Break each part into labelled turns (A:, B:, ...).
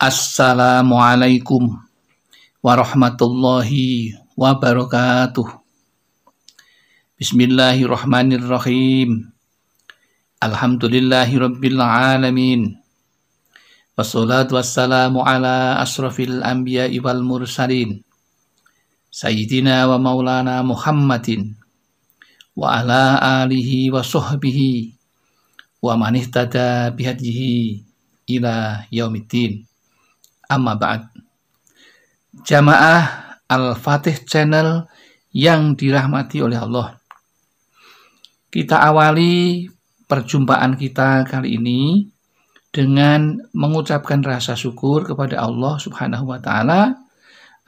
A: Assalamualaikum warahmatullahi wabarakatuh. Bismillahirrahmanirrahim. Alhamdulillahi rabbil alamin. Wassalatu wassalamu ala asrafil anbiya wal mursalin. Sayyidina wa maulana Muhammadin wa ala alihi wa sahbihi wa man ihtada bihadihi ila yaumiddin. Amma ba'd. Jamaah Al-Fatih Channel yang dirahmati oleh Allah. Kita awali perjumpaan kita kali ini dengan mengucapkan rasa syukur kepada Allah Subhanahu wa taala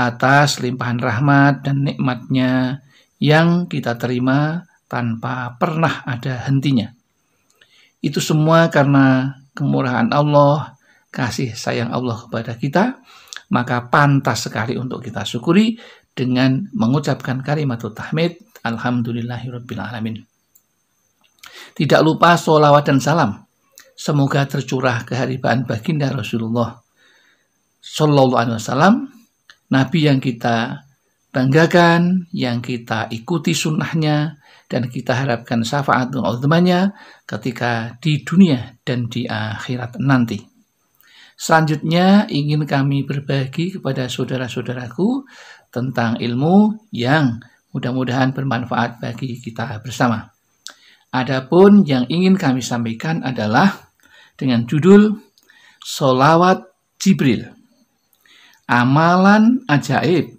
A: atas limpahan rahmat dan nikmatnya yang kita terima tanpa pernah ada hentinya. Itu semua karena kemurahan Allah kasih sayang Allah kepada kita, maka pantas sekali untuk kita syukuri dengan mengucapkan kalimat tahmid alamin. Tidak lupa sholawat dan salam. Semoga tercurah keharibaan baginda Rasulullah Shallallahu Alaihi Wasallam, Nabi yang kita banggakan, yang kita ikuti sunnahnya, dan kita harapkan syafaat dan ketika di dunia dan di akhirat nanti. Selanjutnya ingin kami berbagi kepada saudara-saudaraku tentang ilmu yang mudah-mudahan bermanfaat bagi kita bersama. Adapun yang ingin kami sampaikan adalah dengan judul Solawat Jibril. Amalan ajaib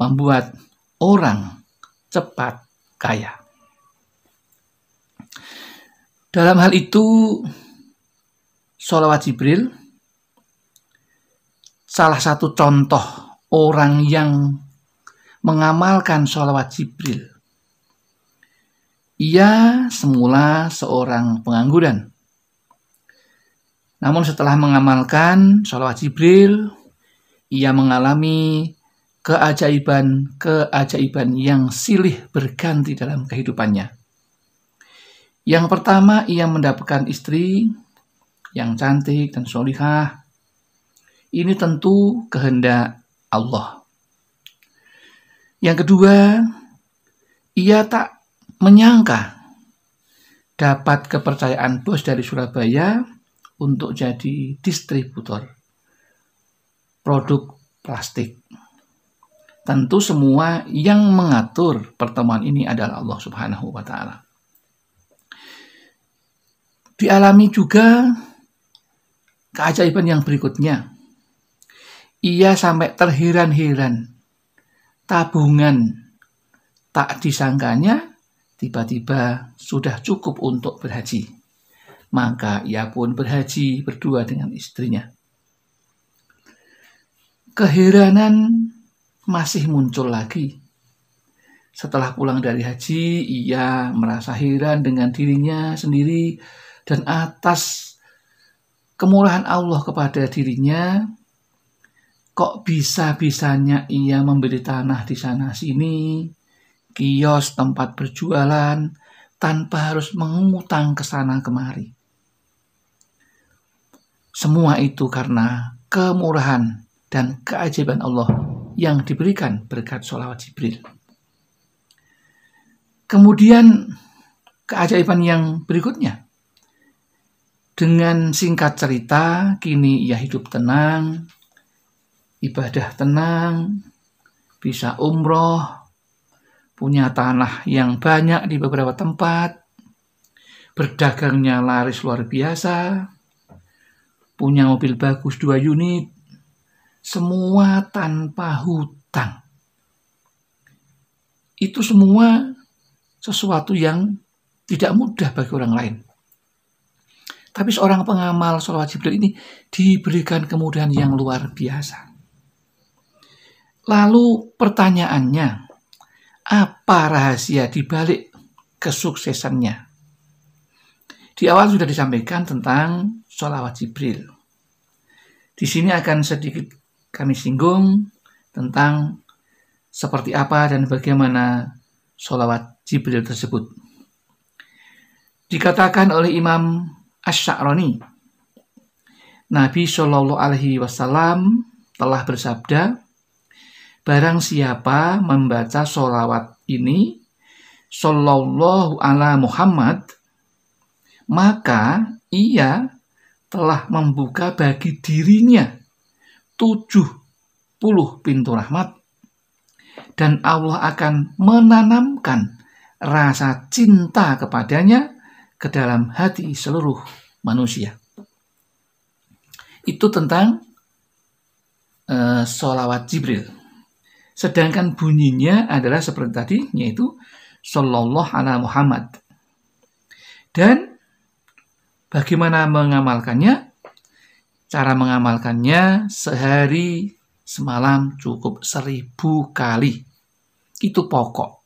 A: membuat orang cepat kaya. Dalam hal itu, solawat Jibril salah satu contoh orang yang mengamalkan sholawat Jibril. Ia semula seorang pengangguran. Namun setelah mengamalkan sholawat Jibril, ia mengalami keajaiban-keajaiban yang silih berganti dalam kehidupannya. Yang pertama, ia mendapatkan istri yang cantik dan solihah. Ini tentu kehendak Allah. Yang kedua, ia tak menyangka dapat kepercayaan bos dari Surabaya untuk jadi distributor produk plastik. Tentu semua yang mengatur pertemuan ini adalah Allah Subhanahu wa taala. Dialami juga keajaiban yang berikutnya. Ia sampai terheran-heran. Tabungan tak disangkanya tiba-tiba sudah cukup untuk berhaji. Maka ia pun berhaji berdua dengan istrinya. Keheranan masih muncul lagi. Setelah pulang dari haji, ia merasa heran dengan dirinya sendiri dan atas kemurahan Allah kepada dirinya, kok bisa-bisanya ia membeli tanah di sana sini, kios tempat berjualan, tanpa harus mengutang ke sana kemari. Semua itu karena kemurahan dan keajaiban Allah yang diberikan berkat sholawat Jibril. Kemudian keajaiban yang berikutnya. Dengan singkat cerita, kini ia hidup tenang, ibadah tenang, bisa umroh, punya tanah yang banyak di beberapa tempat, berdagangnya laris luar biasa, punya mobil bagus dua unit, semua tanpa hutang. Itu semua sesuatu yang tidak mudah bagi orang lain. Tapi seorang pengamal sholawat Jibril ini diberikan kemudahan yang luar biasa. Lalu pertanyaannya, apa rahasia dibalik kesuksesannya? Di awal sudah disampaikan tentang sholawat Jibril. Di sini akan sedikit kami singgung tentang seperti apa dan bagaimana sholawat Jibril tersebut. Dikatakan oleh Imam Asy'arani, Nabi Shallallahu Alaihi Wasallam telah bersabda, Barang siapa membaca solawat ini, Sallallahu ala Muhammad, maka ia telah membuka bagi dirinya tujuh puluh pintu rahmat, dan Allah akan menanamkan rasa cinta kepadanya ke dalam hati seluruh manusia. Itu tentang uh, eh, solawat Jibril. Sedangkan bunyinya adalah seperti tadi, yaitu Sallallahu ala Muhammad. Dan bagaimana mengamalkannya? Cara mengamalkannya sehari semalam cukup seribu kali. Itu pokok.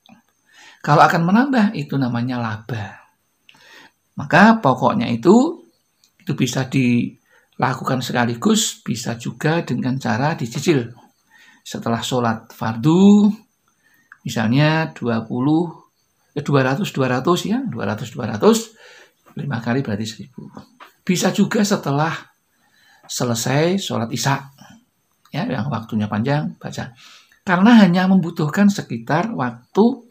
A: Kalau akan menambah itu namanya laba. Maka pokoknya itu itu bisa dilakukan sekaligus, bisa juga dengan cara dicicil setelah sholat fardu misalnya 20 200 200 ya 200 200 lima kali berarti 1000 bisa juga setelah selesai sholat isya ya yang waktunya panjang baca karena hanya membutuhkan sekitar waktu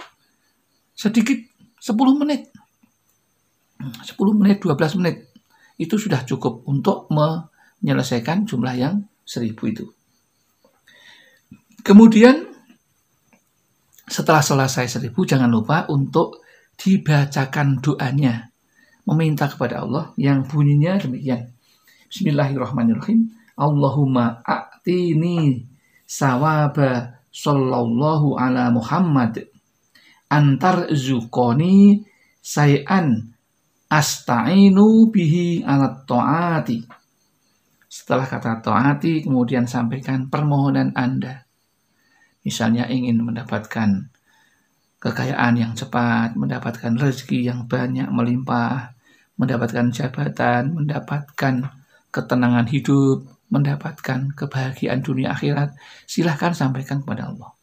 A: sedikit 10 menit 10 menit 12 menit itu sudah cukup untuk menyelesaikan jumlah yang 1000 itu Kemudian setelah selesai seribu, jangan lupa untuk dibacakan doanya. Meminta kepada Allah yang bunyinya demikian. Bismillahirrahmanirrahim. Allahumma a'tini sawaba sallallahu ala Muhammad antar zukoni sayan asta'inu bihi ala ta'ati. Setelah kata ta'ati, kemudian sampaikan permohonan Anda Misalnya ingin mendapatkan kekayaan yang cepat, mendapatkan rezeki yang banyak melimpah, mendapatkan jabatan, mendapatkan ketenangan hidup, mendapatkan kebahagiaan dunia akhirat, silahkan sampaikan kepada Allah.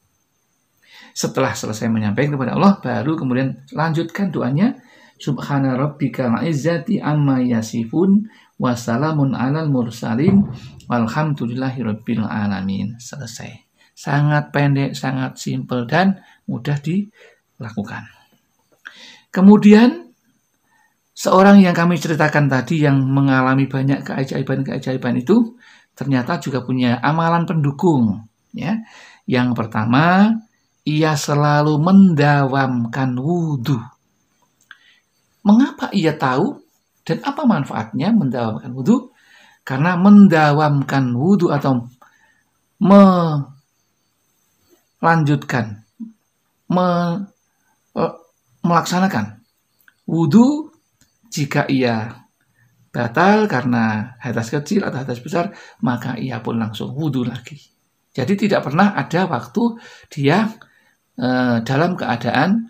A: Setelah selesai menyampaikan kepada Allah, baru kemudian lanjutkan doanya. Subhana rabbika izzati amma yasifun wa salamun alal mursalin walhamdulillahi rabbil alamin. Selesai sangat pendek, sangat simpel dan mudah dilakukan. Kemudian seorang yang kami ceritakan tadi yang mengalami banyak keajaiban-keajaiban itu ternyata juga punya amalan pendukung, ya. Yang pertama, ia selalu mendawamkan wudhu. Mengapa ia tahu dan apa manfaatnya mendawamkan wudhu? Karena mendawamkan wudhu atau me lanjutkan me, e, melaksanakan wudhu jika ia batal karena hadas kecil atau hadas besar maka ia pun langsung wudhu lagi jadi tidak pernah ada waktu dia e, dalam keadaan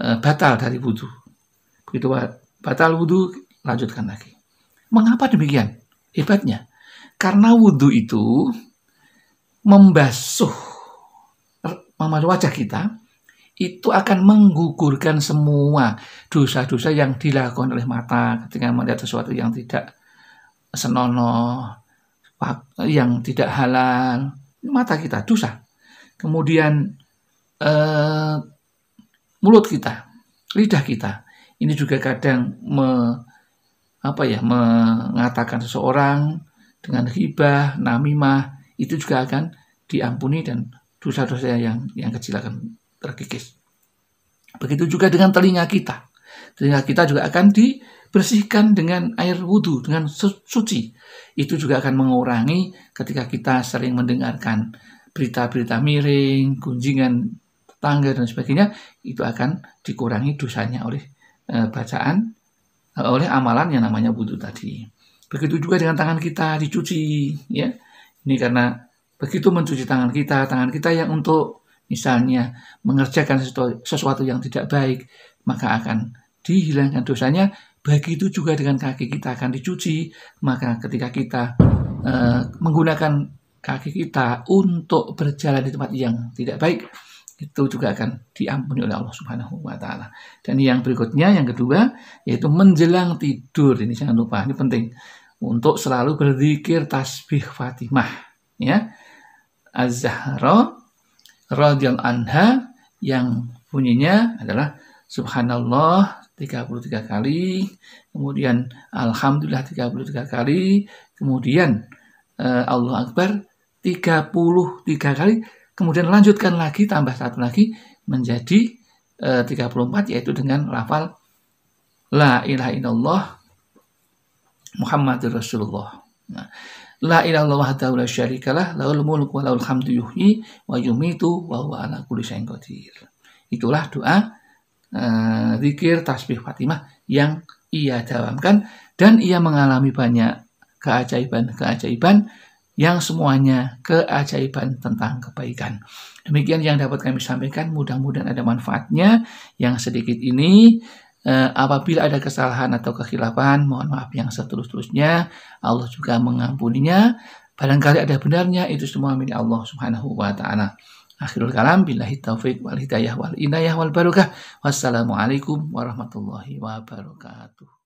A: e, batal dari wudhu begitu batal wudhu lanjutkan lagi mengapa demikian hebatnya karena wudhu itu membasuh memalu wajah kita, itu akan menggugurkan semua dosa-dosa yang dilakukan oleh mata ketika melihat sesuatu yang tidak senonoh, yang tidak halal. Mata kita dosa. Kemudian eh, mulut kita, lidah kita. Ini juga kadang me, apa ya, mengatakan seseorang dengan hibah, namimah, itu juga akan diampuni dan dosa-dosa yang yang kecil akan terkikis. Begitu juga dengan telinga kita. Telinga kita juga akan dibersihkan dengan air wudhu, dengan suci. Itu juga akan mengurangi ketika kita sering mendengarkan berita-berita miring, gunjingan tetangga dan sebagainya, itu akan dikurangi dosanya oleh e, bacaan, e, oleh amalan yang namanya wudhu tadi. Begitu juga dengan tangan kita dicuci, ya. Ini karena Begitu mencuci tangan kita, tangan kita yang untuk misalnya mengerjakan sesuatu, yang tidak baik, maka akan dihilangkan dosanya. Begitu juga dengan kaki kita akan dicuci, maka ketika kita e, menggunakan kaki kita untuk berjalan di tempat yang tidak baik, itu juga akan diampuni oleh Allah Subhanahu wa taala. Dan yang berikutnya yang kedua yaitu menjelang tidur. Ini jangan lupa, ini penting untuk selalu berzikir tasbih Fatimah ya. Az-Zahra radhiyallahu anha yang bunyinya adalah subhanallah 33 kali, kemudian alhamdulillah 33 kali, kemudian uh, eh, Allah akbar 33 kali, kemudian lanjutkan lagi tambah satu lagi menjadi eh, uh, 34 yaitu dengan lafal la ilaha illallah Muhammadur Rasulullah. Nah, La ilaha illallah wahdahu syarikalah la'ul mulku wa lahul hamdu yuhyi wa yumitu wa huwa ala kulli syai'in qadir. Itulah doa eh, zikir tasbih Fatimah yang ia dalamkan dan ia mengalami banyak keajaiban-keajaiban yang semuanya keajaiban tentang kebaikan. Demikian yang dapat kami sampaikan, mudah-mudahan ada manfaatnya. Yang sedikit ini Eh, apabila ada kesalahan atau kekhilafan, mohon maaf yang setulus-tulusnya. Allah juga mengampuninya. Barangkali ada benarnya, itu semua milik Allah Subhanahu wa taala. Akhirul kalam Bila taufik wal hidayah wal inayah wal barokah. Wassalamualaikum warahmatullahi wabarakatuh.